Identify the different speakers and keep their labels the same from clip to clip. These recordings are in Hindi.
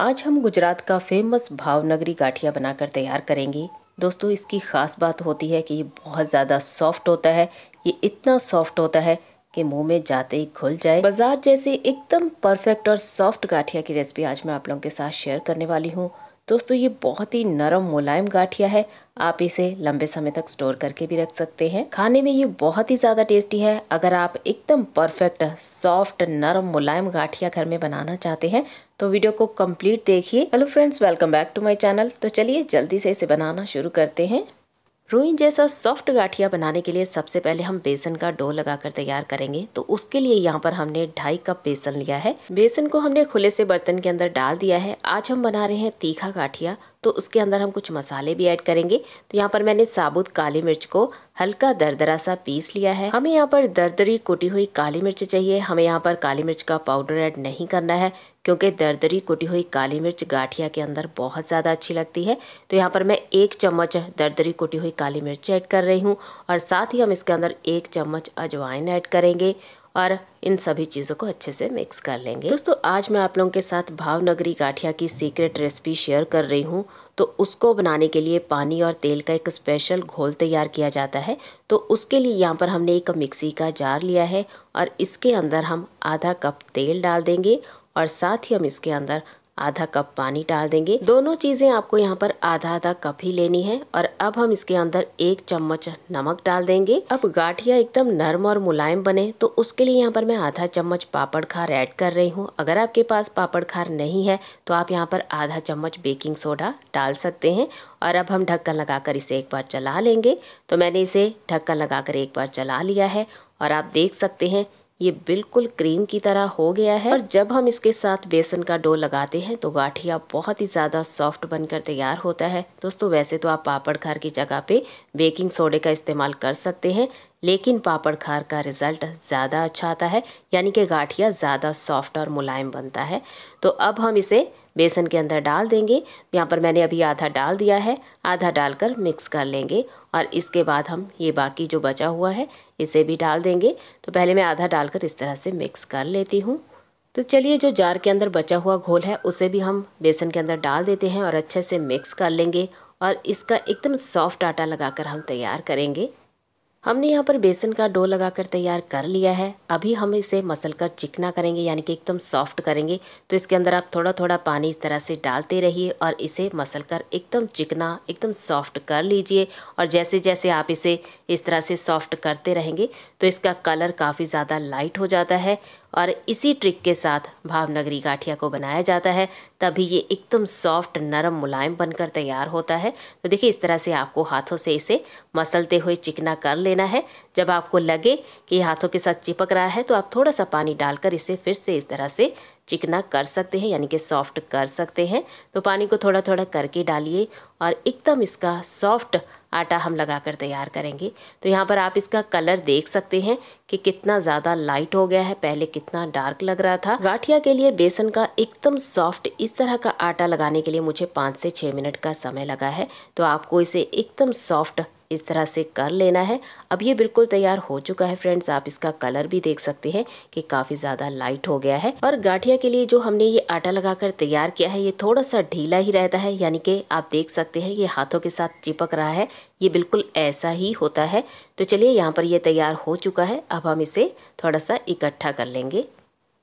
Speaker 1: आज हम गुजरात का फेमस भावनगरी गाठिया बनाकर तैयार करेंगे दोस्तों इसकी ख़ास बात होती है कि ये बहुत ज़्यादा सॉफ्ट होता है ये इतना सॉफ्ट होता है कि मुंह में जाते ही खुल जाए बाजार जैसे एकदम परफेक्ट और सॉफ्ट गाठिया की रेसिपी आज मैं आप लोगों के साथ शेयर करने वाली हूँ दोस्तों ये बहुत ही नरम मुलायम गाठिया है आप इसे लंबे समय तक स्टोर करके भी रख सकते हैं खाने में ये बहुत ही ज़्यादा टेस्टी है अगर आप एकदम परफेक्ट सॉफ्ट नरम मुलायम गाठिया घर में बनाना चाहते हैं तो वीडियो को कंप्लीट देखिए hello friends welcome back to my channel तो चलिए जल्दी से इसे बनाना शुरू करते हैं रोई जैसा सॉफ्ट गाठिया बनाने के लिए सबसे पहले हम बेसन का डो लगाकर तैयार करेंगे तो उसके लिए यहाँ पर हमने ढाई कप बेसन लिया है बेसन को हमने खुले से बर्तन के अंदर डाल दिया है आज हम बना रहे हैं तीखा गाठिया तो उसके अंदर हम कुछ मसाले भी ऐड करेंगे तो यहाँ पर मैंने साबुत काली मिर्च को हल्का दरदरा सा पीस लिया है हमें यहाँ पर दरदरी कुटी हुई काली मिर्च चाहिए हमें यहाँ पर काली मिर्च का पाउडर ऐड नहीं करना है क्योंकि दरदरी कुटी हुई काली मिर्च गाठिया के अंदर बहुत ज़्यादा अच्छी लगती है तो यहाँ पर मैं एक चम्मच दरदरी कुटी हुई काली मिर्च ऐड कर रही हूँ और साथ ही हम इसके अंदर एक चम्मच अजवाइन ऐड करेंगे और इन सभी चीज़ों को अच्छे से मिक्स कर लेंगे दोस्तों आज मैं आप लोगों के साथ भावनगरी गाठिया की सीक्रेट रेसिपी शेयर कर रही हूँ तो उसको बनाने के लिए पानी और तेल का एक स्पेशल घोल तैयार किया जाता है तो उसके लिए यहाँ पर हमने एक मिक्सी का जार लिया है और इसके अंदर हम आधा कप तेल डाल देंगे और साथ ही हम इसके अंदर आधा कप पानी डाल देंगे दोनों चीज़ें आपको यहाँ पर आधा आधा कप ही लेनी है और अब हम इसके अंदर एक चम्मच नमक डाल देंगे अब गाठिया एकदम नरम और मुलायम बने तो उसके लिए यहाँ पर मैं आधा चम्मच पापड़ खार ऐड कर रही हूँ अगर आपके पास पापड़ खार नहीं है तो आप यहाँ पर आधा चम्मच बेकिंग सोडा डाल सकते हैं और अब हम ढक्कन लगाकर इसे एक बार चला लेंगे तो मैंने इसे ढक्कन लगाकर एक बार चला लिया है और आप देख सकते हैं ये बिल्कुल क्रीम की तरह हो गया है और जब हम इसके साथ बेसन का डो लगाते हैं तो गाठिया बहुत ही ज़्यादा सॉफ्ट बनकर तैयार होता है दोस्तों वैसे तो आप पापड़ खार की जगह पे बेकिंग सोडे का इस्तेमाल कर सकते हैं लेकिन पापड़ खार का रिज़ल्ट ज़्यादा अच्छा आता है यानी कि गाठिया ज़्यादा सॉफ्ट और मुलायम बनता है तो अब हम इसे बेसन के अंदर डाल देंगे यहाँ पर मैंने अभी आधा डाल दिया है आधा डालकर मिक्स कर लेंगे और इसके बाद हम ये बाकी जो बचा हुआ है इसे भी डाल देंगे तो पहले मैं आधा डालकर इस तरह से मिक्स कर लेती हूँ तो चलिए जो जार के अंदर बचा हुआ घोल है उसे भी हम बेसन के अंदर डाल देते हैं और अच्छे से मिक्स कर लेंगे और इसका एकदम सॉफ्ट आटा लगाकर हम तैयार करेंगे हमने यहाँ पर बेसन का डो लगाकर तैयार कर लिया है अभी हम इसे मसल कर चिकना करेंगे यानी कि एकदम सॉफ्ट करेंगे तो इसके अंदर आप थोड़ा थोड़ा पानी इस तरह से डालते रहिए और इसे मसल कर एकदम चिकना एकदम सॉफ्ट कर लीजिए और जैसे जैसे आप इसे इस तरह से सॉफ्ट करते रहेंगे तो इसका कलर काफ़ी ज़्यादा लाइट हो जाता है और इसी ट्रिक के साथ भावनगरी गाठिया को बनाया जाता है तभी ये एकदम सॉफ्ट नरम मुलायम बनकर तैयार होता है तो देखिए इस तरह से आपको हाथों से इसे मसलते हुए चिकना कर लेना है जब आपको लगे कि हाथों के साथ चिपक रहा है तो आप थोड़ा सा पानी डालकर इसे फिर से इस तरह से चिकना कर सकते हैं यानी कि सॉफ्ट कर सकते हैं तो पानी को थोड़ा थोड़ा करके डालिए और एकदम इसका सॉफ्ट आटा हम लगा कर तैयार करेंगे तो यहाँ पर आप इसका कलर देख सकते हैं कि कितना ज़्यादा लाइट हो गया है पहले कितना डार्क लग रहा था गाठिया के लिए बेसन का एकदम सॉफ्ट इस तरह का आटा लगाने के लिए मुझे पाँच से छः मिनट का समय लगा है तो आपको इसे एकदम सॉफ्ट इस तरह से कर लेना है अब ये बिल्कुल तैयार हो चुका है फ्रेंड्स आप इसका कलर भी देख सकते हैं कि काफ़ी ज़्यादा लाइट हो गया है और गाठिया के लिए जो हमने ये आटा लगाकर तैयार किया है ये थोड़ा सा ढीला ही रहता है यानी कि आप देख सकते हैं ये हाथों के साथ चिपक रहा है ये बिल्कुल ऐसा ही होता है तो चलिए यहाँ पर ये तैयार हो चुका है अब हम इसे थोड़ा सा इकट्ठा कर लेंगे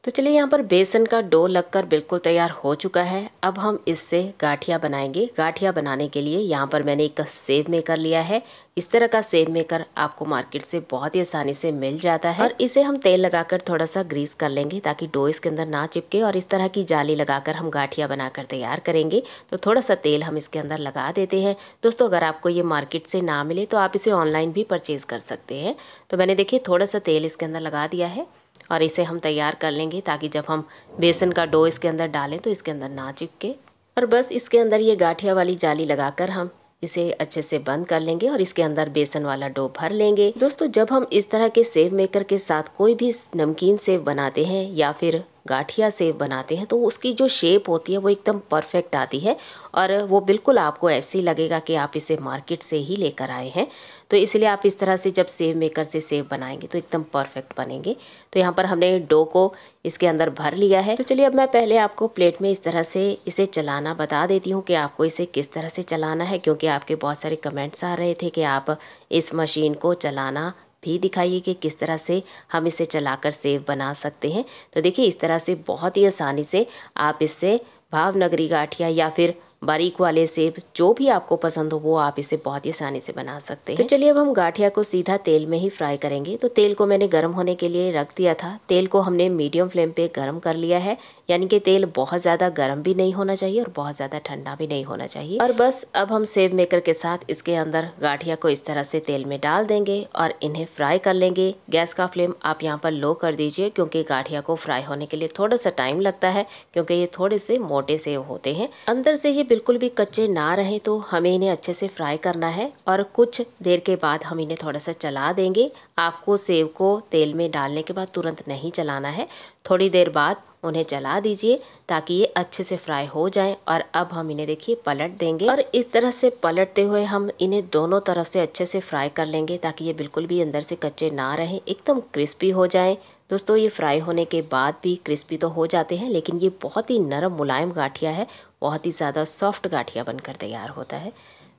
Speaker 1: तो चलिए यहाँ पर बेसन का डो लगकर बिल्कुल तैयार हो चुका है अब हम इससे गाठिया बनाएंगे गाठिया बनाने के लिए यहाँ पर मैंने एक सेव मेकर लिया है इस तरह का सेव मेकर आपको मार्केट से बहुत ही आसानी से मिल जाता है और इसे हम तेल लगाकर थोड़ा सा ग्रीस कर लेंगे ताकि डो इसके अंदर ना चिपके और इस तरह की जाली लगाकर हम गाठिया बनाकर तैयार करेंगे तो थोड़ा सा तेल हम इसके अंदर लगा देते हैं दोस्तों अगर आपको ये मार्केट से ना मिले तो आप इसे ऑनलाइन भी परचेज़ कर सकते हैं तो मैंने देखिए थोड़ा सा तेल इसके अंदर लगा दिया है और इसे हम तैयार कर लेंगे ताकि जब हम बेसन का डो इसके अंदर डालें तो इसके अंदर ना चिपके और बस इसके अंदर ये गाठिया वाली जाली लगाकर हम इसे अच्छे से बंद कर लेंगे और इसके अंदर बेसन वाला डो भर लेंगे दोस्तों जब हम इस तरह के सेव मेकर के साथ कोई भी नमकीन सेव बनाते हैं या फिर गाठिया सेव बनाते हैं तो उसकी जो शेप होती है वो एकदम परफेक्ट आती है और वो बिल्कुल आपको ऐसे लगेगा कि आप इसे मार्केट से ही लेकर आए हैं तो इसलिए आप इस तरह से जब सेव मेकर से सेव बनाएंगे तो एकदम परफेक्ट बनेंगे तो यहाँ पर हमने डो को इसके अंदर भर लिया है तो चलिए अब मैं पहले आपको प्लेट में इस तरह से इसे चलाना बता देती हूँ कि आपको इसे किस तरह से चलाना है क्योंकि आपके बहुत सारे कमेंट्स आ रहे थे कि आप इस मशीन को चलाना भी दिखाइए कि किस तरह से हम इसे चलाकर सेव बना सकते हैं तो देखिए इस तरह से बहुत ही आसानी से आप इससे भावनगरी गाठिया या फिर बारीक वाले सेब जो भी आपको पसंद हो वो आप इसे बहुत ही आसानी से बना सकते तो हैं तो चलिए अब हम गाठिया को सीधा तेल में ही फ्राई करेंगे तो तेल को मैंने गर्म होने के लिए रख दिया था तेल को हमने मीडियम फ्लेम पे गर्म कर लिया है यानी कि तेल बहुत ज़्यादा गर्म भी नहीं होना चाहिए और बहुत ज़्यादा ठंडा भी नहीं होना चाहिए और बस अब हम सेब मेकर के साथ इसके अंदर गाठिया को इस तरह से तेल में डाल देंगे और इन्हें फ्राई कर लेंगे गैस का फ्लेम आप यहाँ पर लो कर दीजिए क्योंकि गाठिया को फ्राई होने के लिए थोड़ा सा टाइम लगता है क्योंकि ये थोड़े से मोटे सेब होते हैं अंदर से ये बिल्कुल भी कच्चे ना रहें तो हमें इन्हें अच्छे से फ्राई करना है और कुछ देर के बाद हम इन्हें थोड़ा सा चला देंगे आपको सेव को तेल में डालने के बाद तुरंत नहीं चलाना है थोड़ी देर बाद उन्हें चला दीजिए ताकि ये अच्छे से फ्राई हो जाएं और अब हम इन्हें देखिए पलट देंगे और इस तरह से पलटते हुए हम इन्हें दोनों तरफ से अच्छे से फ्राई कर लेंगे ताकि ये बिल्कुल भी अंदर से कच्चे ना रहें एकदम क्रिस्पी हो जाए दोस्तों ये फ्राई होने के बाद भी क्रिस्पी तो हो जाते हैं लेकिन ये बहुत ही नरम मुलायम गाठिया है बहुत ही ज़्यादा सॉफ्ट गाठिया बनकर तैयार होता है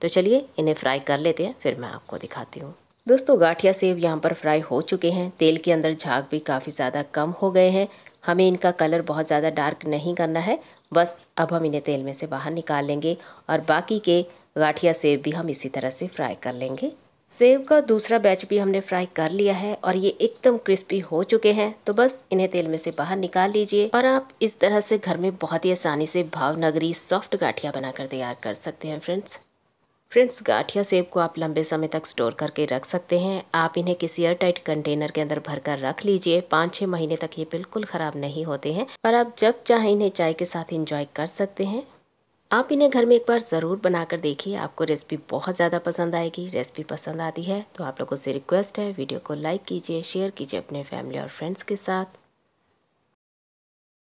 Speaker 1: तो चलिए इन्हें फ्राई कर लेते हैं फिर मैं आपको दिखाती हूँ दोस्तों गाठिया सेब यहाँ पर फ्राई हो चुके हैं तेल के अंदर झाग भी काफ़ी ज़्यादा कम हो गए हैं हमें इनका कलर बहुत ज़्यादा डार्क नहीं करना है बस अब हम इन्हें तेल में से बाहर निकाल लेंगे और बाकी के गाठिया सेब भी हम इसी तरह से फ्राई कर लेंगे सेब का दूसरा बैच भी हमने फ्राई कर लिया है और ये एकदम क्रिस्पी हो चुके हैं तो बस इन्हें तेल में से बाहर निकाल लीजिए और आप इस तरह से घर में बहुत ही आसानी से भावनगरी सॉफ्ट गाठिया बनाकर तैयार कर सकते हैं फ्रेंड्स फ्रेंड्स गाठिया सेब को आप लंबे समय तक स्टोर करके रख सकते हैं आप इन्हें किसी एयर टाइट कंटेनर के अंदर भरकर रख लीजिए पाँच छः महीने तक ये बिल्कुल ख़राब नहीं होते हैं पर आप जब चाहें इन्हें चाय के साथ इंजॉय कर सकते हैं आप इन्हें घर में एक बार ज़रूर बनाकर देखिए आपको रेसिपी बहुत ज़्यादा पसंद आएगी रेसिपी पसंद आती है तो आप लोगों से रिक्वेस्ट है वीडियो को लाइक कीजिए शेयर कीजिए अपने फैमिली और फ्रेंड्स के साथ